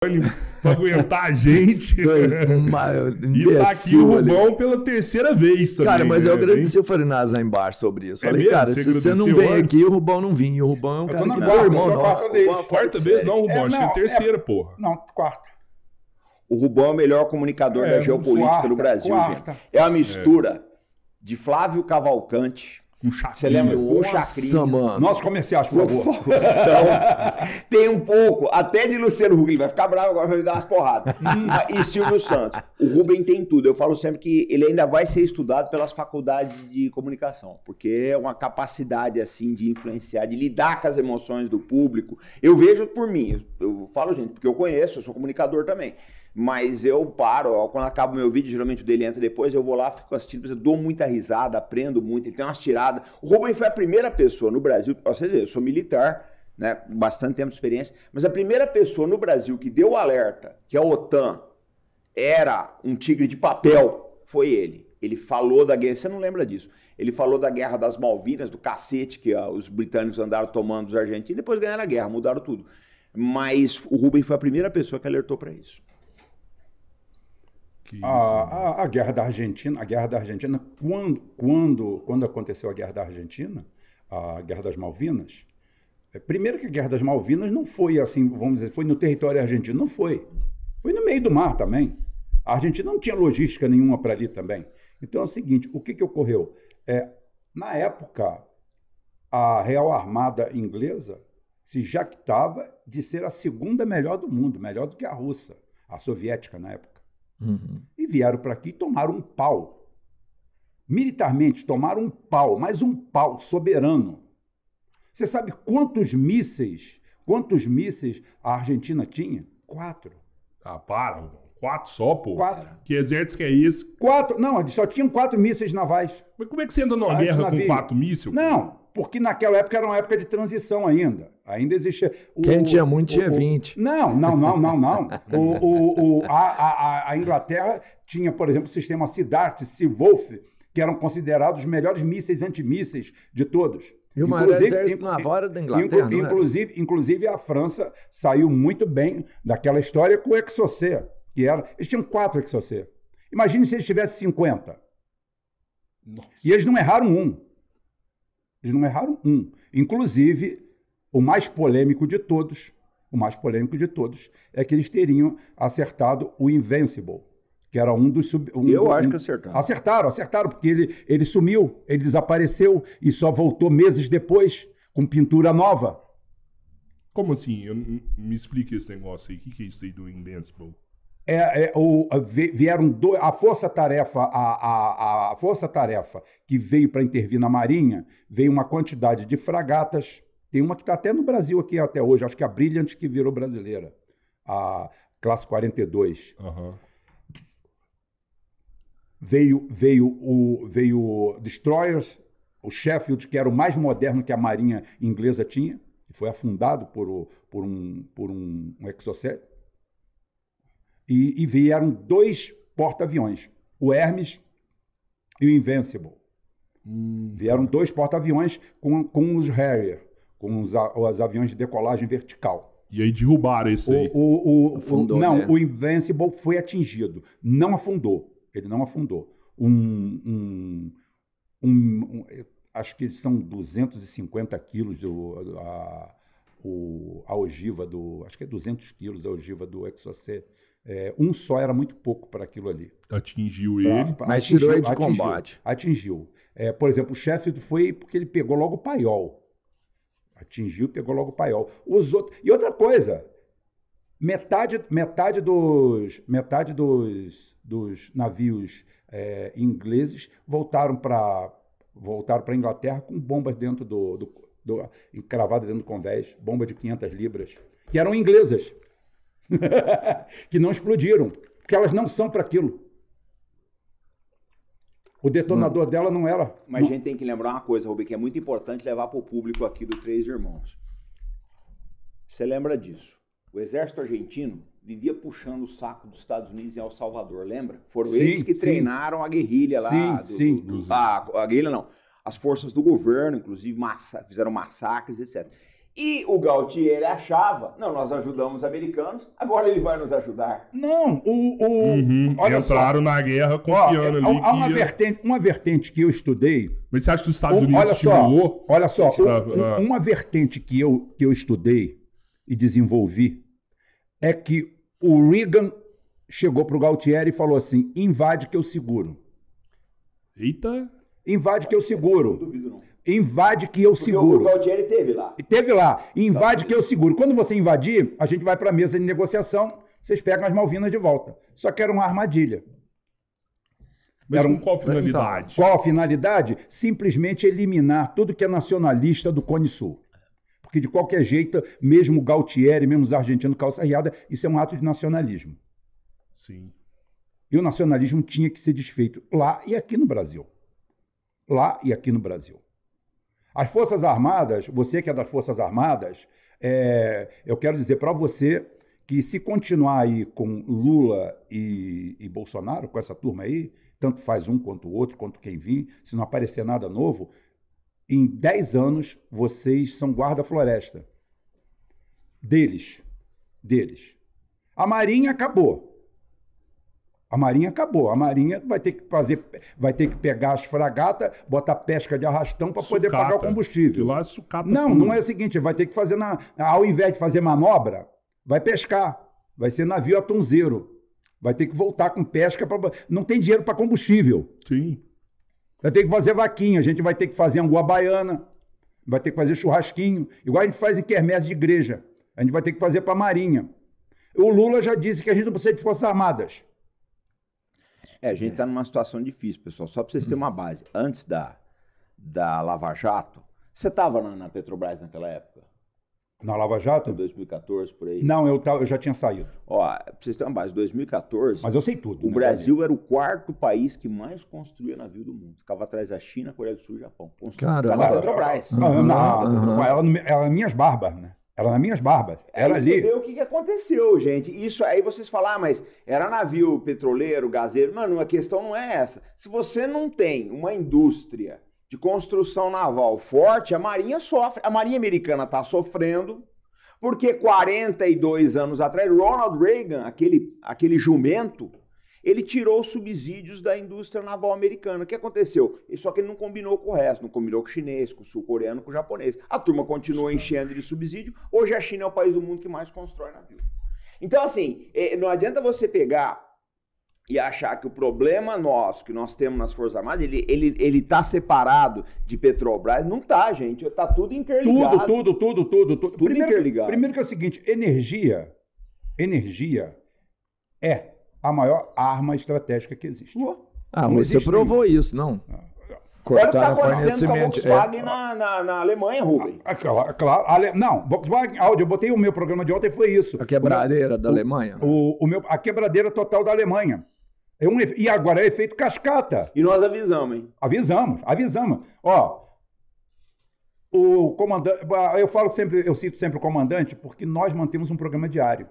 pra aguentar a gente. Dois, uma, imbecil, e tá aqui o Rubão ali. pela terceira vez também. Cara, mas né? eu agradeci o Farinaz lá embaixo sobre isso. É Falei, mesmo? cara, você se você não vem aqui, o Rubão não vinha. O Rubão é um eu cara que quarta, irmão nosso. Quarta, vez não, é, Rubão. É, não, acho que é terceira, é, porra. Não, quarta. O Rubão é o melhor comunicador é, da geopolítica quarta, do Brasil, quarta. gente. É uma mistura de Flávio Cavalcante um chacrinha. Você lembra? Nossa, o chacrinha. mano. Nosso comerciais, por favor. tem um pouco, até de Luciano Huck, ele vai ficar bravo agora, vai me dar umas porradas. Hum. Ah, e Silvio Santos. O Rubem tem tudo. Eu falo sempre que ele ainda vai ser estudado pelas faculdades de comunicação, porque é uma capacidade, assim, de influenciar, de lidar com as emoções do público. Eu vejo por mim, eu falo, gente, porque eu conheço, eu sou comunicador também mas eu paro, quando acaba o meu vídeo, geralmente o dele entra depois, eu vou lá, fico assistindo, dou muita risada, aprendo muito, ele tem umas tiradas. O Rubem foi a primeira pessoa no Brasil, vocês veem, eu sou militar, né, bastante tempo de experiência, mas a primeira pessoa no Brasil que deu alerta que a OTAN era um tigre de papel foi ele. Ele falou da guerra, você não lembra disso. Ele falou da guerra das Malvinas, do cacete que ó, os britânicos andaram tomando dos argentinos, depois ganharam a guerra, mudaram tudo. Mas o Rubem foi a primeira pessoa que alertou para isso. Que a, a, a, guerra da Argentina, a guerra da Argentina, quando, quando, quando aconteceu a guerra da Argentina, a guerra das Malvinas, é, primeiro que a guerra das Malvinas não foi assim, vamos dizer, foi no território argentino, não foi, foi no meio do mar também. A Argentina não tinha logística nenhuma para ali também. Então é o seguinte, o que, que ocorreu? É, na época, a Real Armada inglesa se jactava de ser a segunda melhor do mundo, melhor do que a russa, a soviética na época. Uhum. E vieram para aqui e tomaram um pau. Militarmente, tomaram um pau, mais um pau soberano. Você sabe quantos mísseis, quantos mísseis a Argentina tinha? Quatro. Ah, para, Quatro só, pô? Quatro. Que exército que é isso? Quatro. Não, só tinham quatro mísseis navais. Mas como é que você entra numa guerra com quatro mísseis? Não, porque naquela época era uma época de transição ainda. Ainda existia. O, Quem tinha muito tinha 20. Não, não, não, não, não. o, o, o a, a, a, Inglaterra tinha, por exemplo, o sistema Siddharth, Wolf, que eram considerados os melhores mísseis antimísseis de todos. E o maior exército naval era da Inglaterra. Inclusive, inclusive, inclusive, a França saiu muito bem daquela história com o Exocé, que era. Eles tinham quatro Exocé. Imagine se eles tivessem 50. Nossa. E eles não erraram um. Eles não erraram um. Inclusive, o mais polêmico de todos, o mais polêmico de todos, é que eles teriam acertado o Invincible, que era um dos... Sub, um, Eu acho que acertaram. Acertaram, acertaram, porque ele, ele sumiu, ele desapareceu e só voltou meses depois com pintura nova. Como assim? Eu, me explique esse negócio aí. O que, que é isso aí do Invincible? é, é, o, vieram do, a Força Tarefa, a, a, a Força Tarefa que veio para intervir na Marinha, veio uma quantidade de fragatas. Tem uma que está até no Brasil aqui até hoje, acho que é a Brilliant que virou brasileira, a classe 42. Uhum. Veio, veio, o, veio destroyers, o Sheffield, que era o mais moderno que a marinha inglesa tinha, que foi afundado por, por um, por um, um exocet e, e vieram dois porta-aviões, o Hermes e o Invincible. Hum. Vieram dois porta-aviões com, com os Harrier, com os, os aviões de decolagem vertical. E aí derrubaram isso aí. O, o, o, afundou, não, né? o Invincible foi atingido. Não afundou. Ele não afundou. Um, um, um, um acho que são 250 quilos do, a, o, a ogiva do. Acho que é 200 quilos a ogiva do Exocet é, um só era muito pouco para aquilo ali. Atingiu pra, ele. Pra, mas atingiu, tirou ele de atingiu, combate. Atingiu. É, por exemplo, o Sheffield foi porque ele pegou logo o paiol. Atingiu, pegou logo o paiol. Os outros... E outra coisa, metade, metade dos, metade dos, dos navios é, ingleses voltaram para voltaram para Inglaterra com bombas dentro do, do, do encravadas dentro do convés, bomba de 500 libras, que eram inglesas. que não explodiram, porque elas não são para aquilo. O detonador hum. dela não era. Mas não... a gente tem que lembrar uma coisa, Rubem, que é muito importante levar para o público aqui do Três Irmãos. Você lembra disso? O exército argentino vivia puxando o saco dos Estados Unidos em El Salvador, lembra? Foram sim, eles que sim. treinaram a guerrilha lá. Sim, do, sim. Do, do, a, a guerrilha não. As forças do governo, inclusive, massa, fizeram massacres, etc. E o Gaultier achava, não, nós ajudamos os americanos, agora ele vai nos ajudar. Não, o. o uhum, olha entraram só. na guerra confiando ó, é, ali. Há, uma, ia... vertente, uma vertente que eu estudei. Mas você acha que os Estados o, Unidos olha estimulou? Só, olha só, ah. uma vertente que eu, que eu estudei e desenvolvi é que o Reagan chegou para o Galtieri e falou assim: invade que eu seguro. Eita! Invade que eu seguro. duvido, não invade que eu Porque seguro. O Galtieri teve lá. Teve lá. Tá. Invade tá. que eu seguro. Quando você invadir, a gente vai para a mesa de negociação, vocês pegam as Malvinas de volta. Só que era uma armadilha. Mas era um... com qual finalidade? Então, qual a finalidade? Simplesmente eliminar tudo que é nacionalista do Cone Sul. Porque de qualquer jeito, mesmo Galtieri, mesmo os argentinos calça riada, isso é um ato de nacionalismo. Sim. E o nacionalismo tinha que ser desfeito lá e aqui no Brasil. Lá e aqui no Brasil. As Forças Armadas, você que é das Forças Armadas, é, eu quero dizer para você que se continuar aí com Lula e, e, Bolsonaro, com essa turma aí, tanto faz um quanto o outro, quanto quem vir, se não aparecer nada novo, em 10 anos vocês são guarda-floresta. Deles. Deles. A Marinha acabou. A marinha acabou. A marinha vai ter que fazer, vai ter que pegar as fragatas, botar pesca de arrastão para poder pagar o combustível. E lá é sucata. Não, não é o seguinte, vai ter que fazer na, ao invés de fazer manobra, vai pescar. Vai ser navio atunzeiro. Vai ter que voltar com pesca para não tem dinheiro para combustível. Sim. Vai ter que fazer vaquinha, a gente vai ter que fazer angu baiana, vai ter que fazer churrasquinho, igual a gente faz em quermesse de igreja. A gente vai ter que fazer para a marinha. O Lula já disse que a gente não precisa de forças armadas. É, a gente está é. numa situação difícil, pessoal. Só para vocês terem uma base. Antes da, da Lava Jato, você estava na, na, Petrobras naquela época? Na Lava Jato? Em 2014, por aí. Não, eu, eu já tinha saído. Ó, pra vocês terem uma base, 2014... Mas eu sei tudo. Né, o né, Brasil era o quarto país que mais construía navio do mundo. Ficava atrás da China, Coreia do Sul e Japão. Construía Cara, a Petrobras. Não, não, não, ela, ela, ela, minhas barbas, né? Era nas minhas barbas. É, era aí ali. Você vê o que, que aconteceu, gente. Isso aí vocês falam, ah, mas era navio, petroleiro, gazeiro. Mano, a questão não é essa. Se você não tem uma indústria de construção naval forte, a Marinha sofre. A Marinha Americana está sofrendo, porque 42 anos atrás, Ronald Reagan, aquele, aquele jumento, ele tirou subsídios da indústria naval americana. O que aconteceu? Só que ele não combinou com o resto, não combinou com o chinês, com o sul-coreano, com o japonês. A turma continuou enchendo de subsídio. Hoje a China é o país do mundo que mais constrói navio. Então, assim, é, não adianta você pegar e achar que o problema nosso, que nós temos nas Forças Armadas, ele está ele, ele tá separado de Petrobras. Não está, gente. Está tudo interligado. Tudo, tudo, tudo, tudo. Tudo, tudo primeiro, interligado. primeiro que é o seguinte, energia, energia é a maior arma estratégica que existe. Ah, não você existe provou nenhum. isso, não? É. Olha o que está acontecendo com a Volkswagen é. na, na, na, Alemanha, Rubem. claro, ah, claro. Ale... Não, Volkswagen Audi, eu botei o meu programa de ontem foi isso. A quebradeira meu, da o, Alemanha. O, o meu, a quebradeira total da Alemanha. É um, e agora é efeito cascata. E nós avisamos, hein? Avisamos, avisamos. Ó, o comandante. Eu falo sempre, eu cito sempre o comandante, porque nós mantemos um programa diário.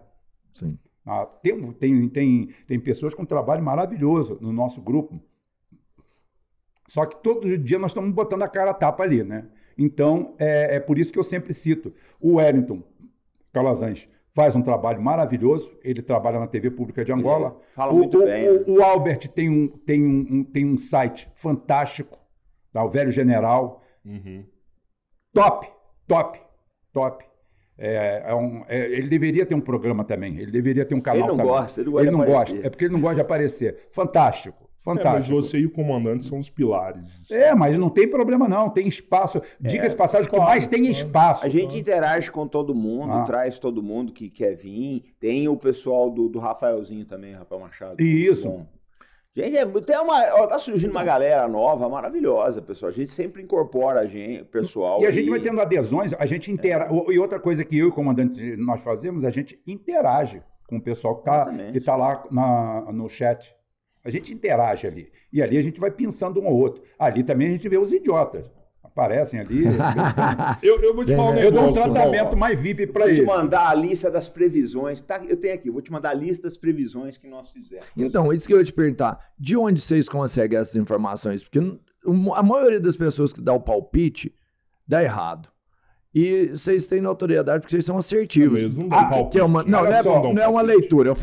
Sim. Ah, tem, tem, tem, tem pessoas com um trabalho maravilhoso no nosso grupo. Só que todo dia nós estamos botando a cara a tapa ali, né? Então, é, é por isso que eu sempre cito. O Wellington Calazans faz um trabalho maravilhoso. Ele trabalha na TV Pública de Angola. fala o, muito o, bem. O, né? o, Albert tem um, tem, um, um, tem um site fantástico, tá? o Velho General. Uhum. Top, top, top. É, é um, é, ele deveria ter um programa também, ele deveria ter um canal. Ele não também. gosta, ele, gosta, ele não gosta. É porque ele não gosta de aparecer. Fantástico. É, fantástico. mas você e o comandante são os pilares. É, mas não tem problema não, tem espaço. Dicas é, o claro, que mais tem é espaço. A gente interage com todo mundo, ah. traz todo mundo que quer vir. Tem o pessoal do, do Rafaelzinho também, Rafael Machado. E isso. Bom. Gente, é tem uma, ó, tá surgindo uma então. galera nova, maravilhosa, pessoal. A gente sempre incorpora a gente, pessoal. E a gente e... vai tendo adesões, a gente intera. É. E outra coisa que eu e o comandante nós fazemos, a gente interage com o pessoal que está tá lá na, no chat. A gente interage ali. E ali a gente vai pensando um ao outro. Ali também a gente vê os idiotas aparecem ali. eu, eu, vou te falar, eu dou um tratamento mais VIP para eles. Vou te mandar a lista das previsões. Tá, eu tenho aqui, vou te mandar a lista das previsões que nós fizemos. Então, isso que eu ia te perguntar. De onde vocês conseguem essas informações? Porque a maioria das pessoas que dá o palpite dá errado. E vocês têm notoriedade porque vocês são assertivos. Não, eles não ah, palpite. É uma, não, não, é, não é uma leitura. Eu